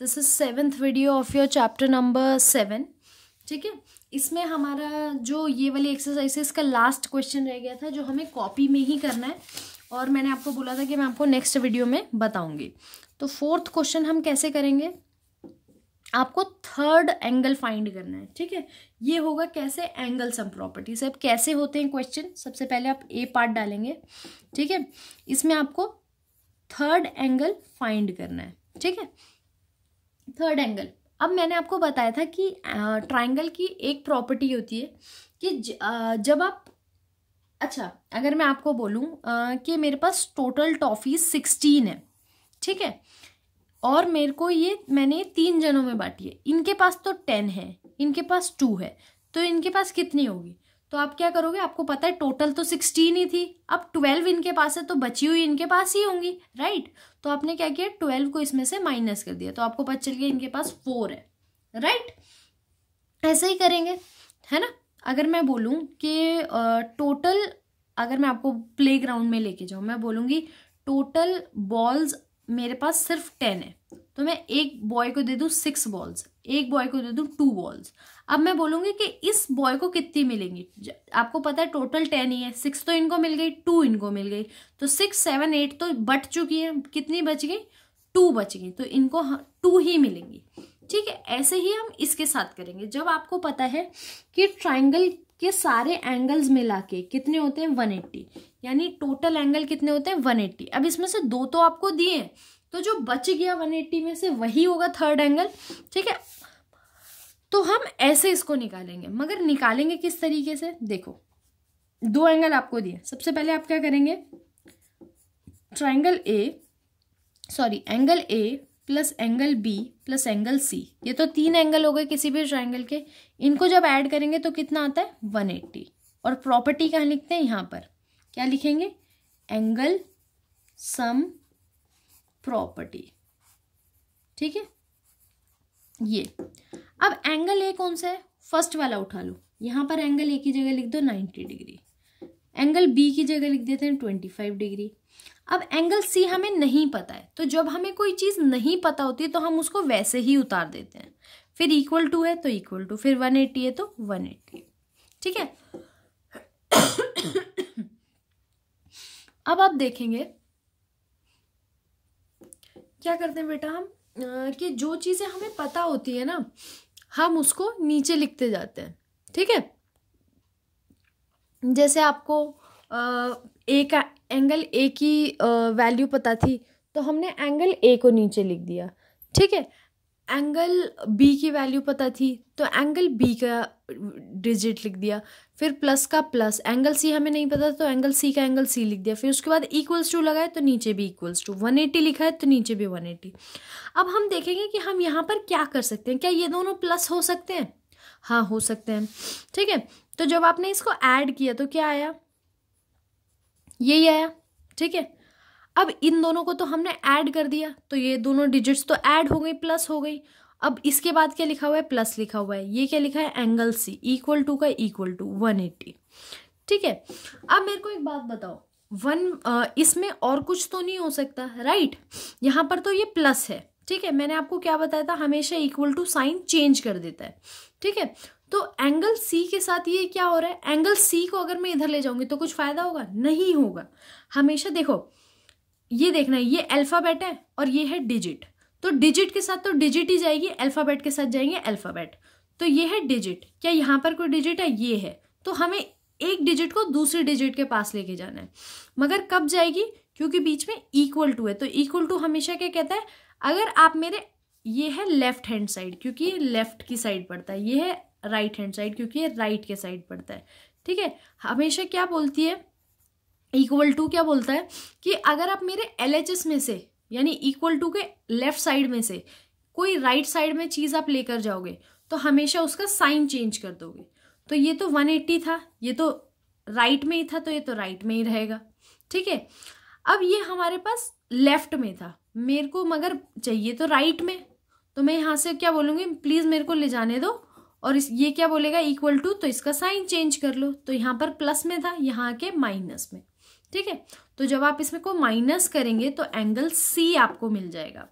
this is seventh video of your chapter number seven ठीक है इसमें हमारा जो ये वाली एक्सरसाइज है इसका लास्ट क्वेश्चन रह गया था जो हमें कॉपी में ही करना है और मैंने आपको बोला था कि मैं आपको नेक्स्ट वीडियो में बताऊंगी तो फोर्थ क्वेश्चन हम कैसे करेंगे आपको थर्ड एंगल फाइंड करना है ठीक है ये होगा कैसे एंगल सम प्रॉपर्टीज अब कैसे होते हैं क्वेश्चन सबसे पहले आप ए पार्ट डालेंगे ठीक है इसमें आपको थर्ड एंगल फाइंड करना है ठीक है थर्ड एंगल अब मैंने आपको बताया था कि ट्राइंगल की एक प्रॉपर्टी होती है कि जब आप अच्छा अगर मैं आपको बोलूँ कि मेरे पास टोटल टॉफी सिक्सटीन है ठीक है और मेरे को ये मैंने तीन जनों में बांटी है इनके पास तो टेन है इनके पास टू है तो इनके पास कितनी होगी तो आप क्या करोगे आपको पता है टोटल तो सिक्सटीन ही थी अब ट्वेल्व इनके पास है तो बची हुई इनके पास ही होंगी राइट तो आपने क्या किया ट्वेल्व को इसमें से माइनस कर दिया तो आपको पता चल गया इनके पास फोर है राइट ऐसे ही करेंगे है ना अगर मैं बोलूँ कि टोटल अगर मैं आपको प्ले ग्राउंड में लेके जाऊँ मैं बोलूँगी टोटल बॉल्स मेरे पास सिर्फ टेन है तो मैं एक बॉय को दे दूँ सिक्स बॉल्स एक बॉय को दे दूँ टू बॉल्स अब मैं बोलूँगी कि इस बॉय को कितनी मिलेंगी आपको पता है टोटल टेन ही है सिक्स तो इनको मिल गई टू इनको मिल गई तो सिक्स सेवन एट तो बट चुकी है कितनी बच गई टू बच गई तो इनको टू ही मिलेंगी ठीक है ऐसे ही हम इसके साथ करेंगे जब आपको पता है कि ट्राइंगल के सारे एंगल्स मिला के कितने होते हैं वन एट्टी यानी टोटल एंगल कितने होते हैं वन एट्टी अब इसमें से दो तो आपको दिए हैं तो जो बच गया वन एट्टी में से वही होगा थर्ड एंगल ठीक है तो हम ऐसे इसको निकालेंगे मगर निकालेंगे किस तरीके से देखो दो एंगल आपको दिए सबसे पहले आप क्या करेंगे triangle A sorry angle A plus angle B plus angle C ये तो तीन एंगल हो गए किसी भी ट्राइंगल के इनको जब ऐड करेंगे तो कितना आता है वन एट्टी और प्रॉपर्टी कहाँ लिखते हैं यहाँ पर क्या लिखेंगे एंगल सम प्रॉपर्टी ठीक है ये अब एंगल ए कौन सा है फर्स्ट वाला उठा लो यहाँ पर एंगल ए की जगह लिख दो नाइन्टी डिग्री एंगल बी की जगह लिख देते हैं ट्वेंटी फाइव डिग्री अब एंगल सी हमें नहीं पता है तो जब हमें कोई चीज़ नहीं पता होती तो हम उसको वैसे ही उतार देते हैं फिर इक्वल टू है तो इक्वल टू फिर वन एट्टी है तो वन एट्टी ठीक है अब आप देखेंगे क्या करते हैं बेटा हम कि जो चीज़ें हमें पता होती है ना हम उसको नीचे लिखते जाते हैं ठीक है जैसे आपको ए का एंगल ए की वैल्यू पता थी तो हमने एंगल ए को नीचे लिख दिया ठीक है एंगल बी की वैल्यू पता थी तो एंगल बी का डिजिट लिख दिया फिर प्लस का प्लस एंगल सी हमें नहीं पता तो एंगल सी का एंगल सी लिख दिया फिर उसके बाद इक्वल्स टू लगाए तो नीचे भी इक्वल्स टू वन एटी लिखा है तो नीचे भी वन एटी अब हम देखेंगे कि हम यहाँ पर क्या कर सकते हैं क्या ये दोनों प्लस हो सकते हैं हाँ हो सकते हैं ठीक है तो जब आपने इसको ऐड किया तो क्या आया यही आया ठीक है अब इन दोनों को तो हमने ऐड कर दिया तो ये दोनों डिजिट्स तो ऐड हो गई प्लस हो गई अब इसके बाद क्या लिखा हुआ है प्लस लिखा हुआ है ये क्या लिखा है एंगल सी इक्वल टू का इक्वल टू वन एट्टी ठीक है अब मेरे को एक बात बताओ वन इसमें और कुछ तो नहीं हो सकता राइट यहाँ पर तो ये प्लस है ठीक है मैंने आपको क्या बताया था हमेशा इक्वल टू साइन चेंज कर देता है ठीक है तो एंगल सी के साथ ये क्या हो रहा है एंगल सी को अगर मैं इधर ले जाऊंगी तो कुछ फायदा होगा नहीं होगा हमेशा देखो ये देखना है ये अल्फ़ाबेट है और ये है डिजिट तो डिजिट के साथ तो डिजिट ही जाएगी अल्फ़ाबेट के साथ जाएंगे अल्फ़ाबेट तो ये है डिजिट क्या यहाँ पर कोई डिजिट है ये है तो हमें एक डिजिट को दूसरे डिजिट के पास लेके जाना है मगर कब जाएगी क्योंकि बीच में इक्वल टू है तो इक्वल टू हमेशा क्या कहता है अगर आप मेरे ये है लेफ्ट हैंड साइड क्योंकि ये लेफ्ट की साइड पड़ता है ये है राइट हैंड साइड क्योंकि ये राइट के साइड पड़ता है ठीक है हमेशा क्या बोलती है इक्वल टू क्या बोलता है कि अगर आप मेरे एल में से यानी इक्वल टू के लेफ्ट साइड में से कोई राइट right साइड में चीज़ आप लेकर जाओगे तो हमेशा उसका साइन चेंज कर दोगे तो ये तो 180 था ये तो राइट right में ही था तो ये तो राइट right में ही रहेगा ठीक है अब ये हमारे पास लेफ्ट में था मेरे को मगर चाहिए तो राइट में तो मैं यहाँ से क्या बोलूँगी प्लीज़ मेरे को ले जाने दो और इस ये क्या बोलेगा इक्वल टू तो इसका साइन चेंज कर लो तो यहाँ पर प्लस में था यहाँ आके माइनस में ठीक है तो जब आप इसमें को माइनस करेंगे तो एंगल सी आपको मिल जाएगा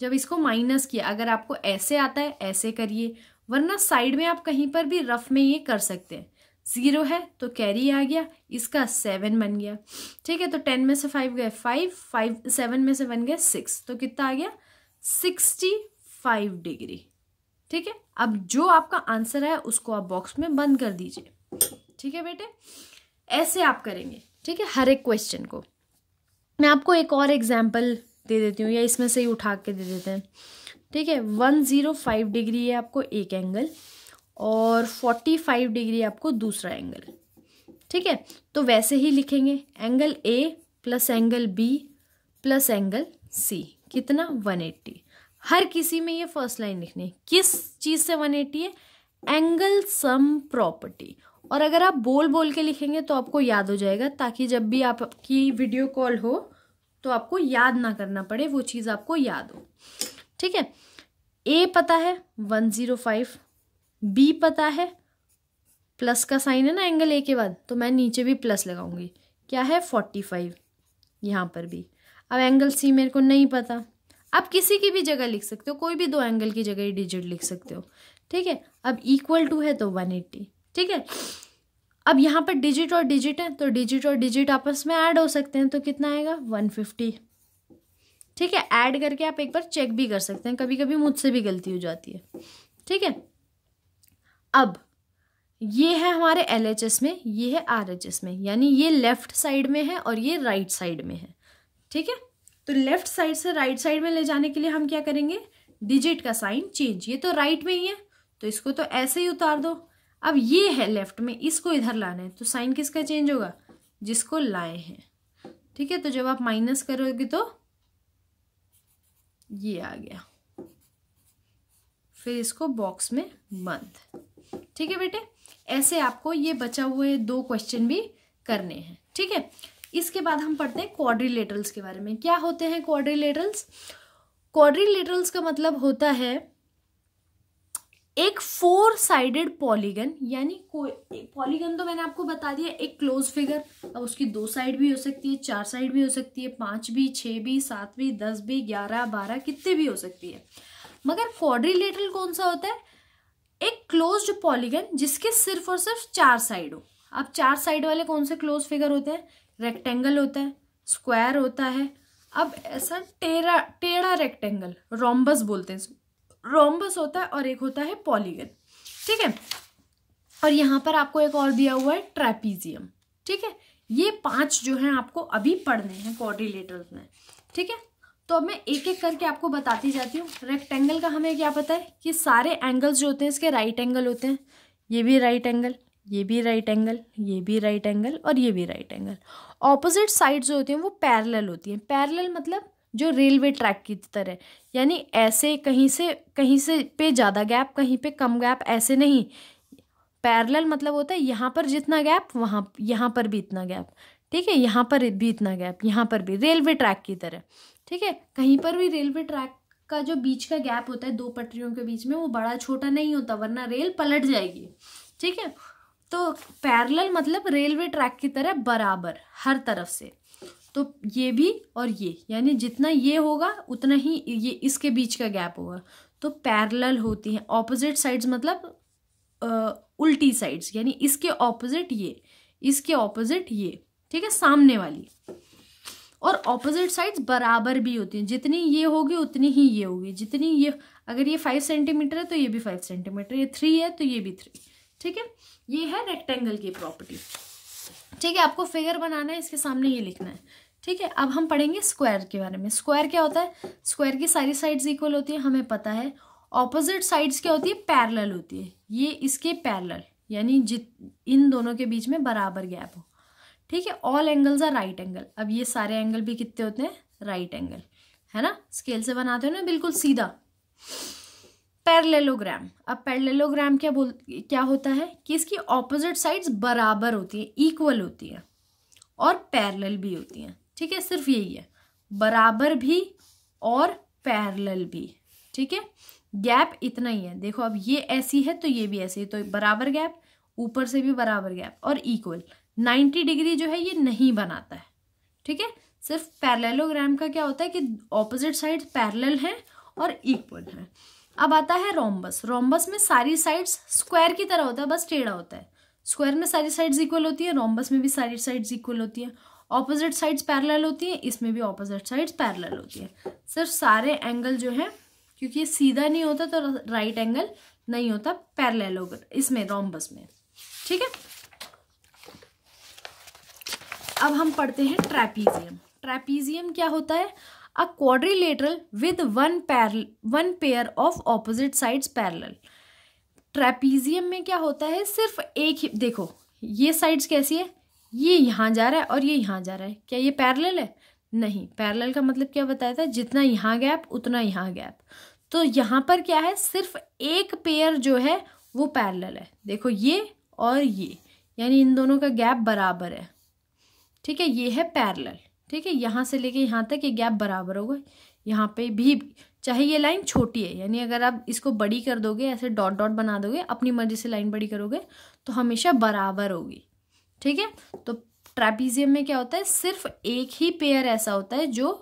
जब इसको माइनस किया अगर आपको ऐसे आता है ऐसे करिए वरना साइड में आप कहीं पर भी रफ में ये कर सकते हैं ज़ीरो है तो कैरी आ गया इसका सेवन बन गया ठीक है तो टेन में से फाइव गए फाइव फाइव सेवन में से बन गए सिक्स तो कितना आ गया सिक्सटी फाइव डिग्री ठीक है अब जो आपका आंसर है उसको आप बॉक्स में बंद कर दीजिए ठीक है बेटे ऐसे आप करेंगे ठीक है हर एक क्वेश्चन को मैं आपको एक और एग्जाम्पल दे देती हूँ या इसमें से ही उठा के दे देते हैं ठीक है वन ज़ीरो फाइव डिग्री है आपको एक एंगल और फोर्टी फाइव डिग्री आपको दूसरा एंगल ठीक है तो वैसे ही लिखेंगे angle A plus angle B plus angle C कितना वन एट्टी हर किसी में ये फर्स्ट लाइन लिखनी है किस चीज़ से वन एटी है एंगल सम प्रॉपर्टी और अगर आप बोल बोल के लिखेंगे तो आपको याद हो जाएगा ताकि जब भी आपकी वीडियो कॉल हो तो आपको याद ना करना पड़े वो चीज़ आपको याद हो ठीक है ए पता है वन ज़ीरो फाइव बी पता है प्लस का साइन है ना एंगल ए के बाद तो मैं नीचे भी प्लस लगाऊंगी क्या है फोर्टी फाइव यहाँ पर भी अब एंगल सी मेरे को नहीं पता आप किसी की भी जगह लिख सकते हो कोई भी दो एंगल की जगह डिजिट लिख सकते हो ठीक है अब इक्वल टू है तो वन एट्टी ठीक है अब यहाँ पर डिजिट और डिजिट है तो डिजिट और डिजिट आपस में ऐड हो सकते हैं तो कितना आएगा वन फिफ्टी ठीक है ऐड करके आप एक बार चेक भी कर सकते हैं कभी कभी मुझसे भी गलती हो जाती है ठीक है अब ये है हमारे एल एच एस में ये है आर एच एस में यानी ये लेफ्ट साइड में है और ये राइट right साइड में है ठीक है तो लेफ्ट साइड से राइट साइड में ले जाने के लिए हम क्या करेंगे डिजिट का साइन चेंज ये तो राइट में ही है तो इसको तो ऐसे ही उतार दो अब ये है लेफ्ट में इसको इधर लाना है तो साइन किसका चेंज होगा जिसको लाए हैं ठीक है तो जब आप माइनस करोगे तो ये आ गया फिर इसको बॉक्स में बंद ठीक है बेटे ऐसे आपको ये बचा हुए दो क्वेश्चन भी करने हैं ठीक है इसके बाद हम पढ़ते हैं क्वाड्रिलेटरल्स के बारे में क्या होते हैं क्वाड्रिलेटरल्स क्वाड्रिलेटरल्स का मतलब होता है एक फोर साइडेड पॉलीगन यानी पॉलीगन तो मैंने आपको बता दिया एक क्लोज फिगर अब उसकी दो साइड भी हो सकती है चार साइड भी हो सकती है पांच भी छः भी सात भी दस भी ग्यारह बारह कितने भी हो सकती है मगर क्वाड्रिलेटरल कौन सा होता है एक क्लोज पॉलीगन जिसके सिर्फ और सिर्फ चार साइड हो अब चार साइड वाले कौन से क्लोज फिगर होते हैं रेक्टेंगल होता है स्क्वायर होता है अब ऐसा टेढ़ा टेढ़ा रेक्टेंगल रोम्बस बोलते हैं रोम्बस होता है और एक होता है पॉलीगन ठीक है और यहाँ पर आपको एक और दिया हुआ है ट्रेपीजियम ठीक है ये पांच जो हैं आपको अभी पढ़ने हैं कॉर्डिलेटर्स में ठीक है तो अब मैं एक एक करके आपको बताती जाती हूँ रेक्टेंगल का हमें क्या पता है कि सारे एंगल्स जो होते हैं इसके राइट एंगल होते हैं ये भी राइट एंगल ये भी राइट एंगल ये भी राइट एंगल और ये भी राइट एंगल ऑपोजिट साइड जो होती हैं वो पैरेलल होती हैं पैरेलल मतलब जो रेलवे ट्रैक की तरह यानी ऐसे कहीं से कहीं से पे ज़्यादा गैप कहीं पे कम गैप ऐसे नहीं पैरेलल मतलब होता है यहाँ पर जितना गैप वहाँ यहाँ पर भी इतना गैप ठीक है यहाँ पर भी इतना गैप यहाँ पर भी रेलवे ट्रैक की तरह ठीक है कहीं पर भी रेलवे ट्रैक का जो बीच का गैप होता है दो पटरियों के बीच में वो बड़ा छोटा नहीं होता वरना रेल पलट जाएगी ठीक है तो पैरेलल मतलब रेलवे ट्रैक की तरह बराबर हर तरफ से तो ये भी और ये यानी जितना ये होगा उतना ही ये इसके बीच का गैप होगा तो पैरेलल होती हैं ऑपोजिट साइड्स मतलब आ, उल्टी साइड्स यानी इसके ऑपोजिट ये इसके ऑपोजिट ये ठीक है सामने वाली और ऑपोजिट साइड्स बराबर भी होती हैं जितनी ये होगी उतनी ही ये होगी जितनी ये अगर ये फाइव सेंटीमीटर है तो ये भी फाइव सेंटीमीटर ये थ्री है तो ये भी थ्री ठीक है ये है रेक्टेंगल की प्रॉपर्टी ठीक है आपको फिगर बनाना है इसके सामने ये लिखना है ठीक है अब हम पढ़ेंगे स्क्वायर के बारे में स्क्वायर क्या होता है स्क्वायर की सारी साइड्स इक्वल होती है हमें पता है ऑपोजिट साइड्स क्या होती है पैरल होती है ये इसके पैरल यानी जित इन दोनों के बीच में बराबर गैप हो ठीक है all angles are right angle अब ये सारे एंगल भी कितने होते हैं राइट एंगल है ना स्केल से बनाते हो ना बिल्कुल सीधा पैरलेलोग्राम अब पैरलेलोग्राम क्या बोल क्या होता है कि इसकी ऑपोजिट साइड्स बराबर होती है इक्वल होती है और पैरेलल भी होती हैं ठीक है सिर्फ यही है बराबर भी और पैरेलल भी ठीक है गैप इतना ही है देखो अब ये ऐसी है तो ये भी ऐसी है तो बराबर गैप ऊपर से भी बराबर गैप और इक्वल नाइन्टी डिग्री जो है ये नहीं बनाता है ठीक है सिर्फ पैरलेलोग्राम का क्या होता है कि ऑपोजिट साइड पैरेलल हैं और इक्वल हैं अब आता है रोम्बस रोम्बस में सारी साइड्स स्क्वायर की तरह होता है बस टेढ़ा होता है स्क्वायर में सारी साइड्स इक्वल होती है रोम्बस में भी सारी साइड्स इक्वल होती है ऑपोजिट साइड्स पैरेलल होती है इसमें भी ऑपोजिट साइड्स पैरेलल होती है सिर्फ सारे एंगल जो है क्योंकि ये सीधा नहीं होता तो राइट एंगल नहीं होता पैरेलल होकर इसमें रोम्बस में ठीक है अब हम पढ़ते हैं ट्रैपीजियम ट्रैपीजियम क्या होता है a quadrilateral with one pair one pair of opposite sides parallel trapezium में क्या होता है सिर्फ एक ही देखो ये साइड्स कैसी है ये यहाँ जा रहा है और ये यहाँ जा रहा है क्या ये पैरेलल है नहीं पैरेलल का मतलब क्या बताया था जितना यहाँ गैप उतना यहाँ गैप तो यहाँ पर क्या है सिर्फ एक पेयर जो है वो पैरेलल है देखो ये और ये यानी इन दोनों का गैप बराबर है ठीक है ये है पैरेलल ठीक है यहाँ से लेके यहाँ तक ये गैप बराबर होगा यहाँ पे भी चाहे ये लाइन छोटी है यानी अगर आप इसको बड़ी कर दोगे ऐसे डॉट डॉट बना दोगे अपनी मर्जी से लाइन बड़ी करोगे तो हमेशा बराबर होगी ठीक है तो ट्रैपीजियम में क्या होता है सिर्फ एक ही पेयर ऐसा होता है जो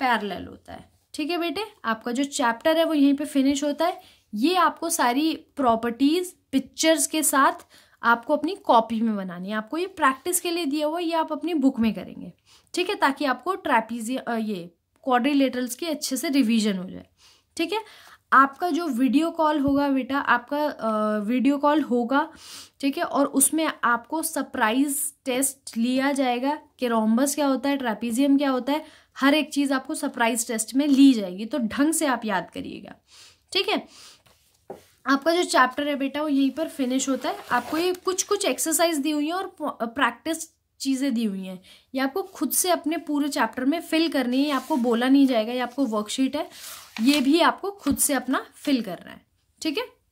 पैरेलल होता है ठीक है बेटे आपका जो चैप्टर है वो यहीं पे फिनिश होता है ये आपको सारी प्रॉपर्टीज़ पिक्चर्स के साथ आपको अपनी कॉपी में बनानी है आपको ये प्रैक्टिस के लिए दिया हुआ ये आप अपनी बुक में करेंगे ठीक है ताकि आपको ट्रैपीज ये क्वाड्रिलेटरल्स की अच्छे से रिवीजन हो जाए ठीक है आपका जो वीडियो कॉल होगा बेटा आपका आ, वीडियो कॉल होगा ठीक है और उसमें आपको सरप्राइज टेस्ट लिया जाएगा कि रोम्बस क्या होता है ट्रेपीजियम क्या होता है हर एक चीज़ आपको सरप्राइज टेस्ट में ली जाएगी तो ढंग से आप याद करिएगा ठीक है आपका जो चैप्टर है बेटा वो यहीं पर फिनिश होता है आपको ये कुछ कुछ एक्सरसाइज दी हुई हैं और प्रैक्टिस चीज़ें दी हुई हैं ये आपको खुद से अपने पूरे चैप्टर में फिल करनी है ये आपको बोला नहीं जाएगा ये आपको वर्कशीट है ये भी आपको खुद से अपना फिल करना है ठीक है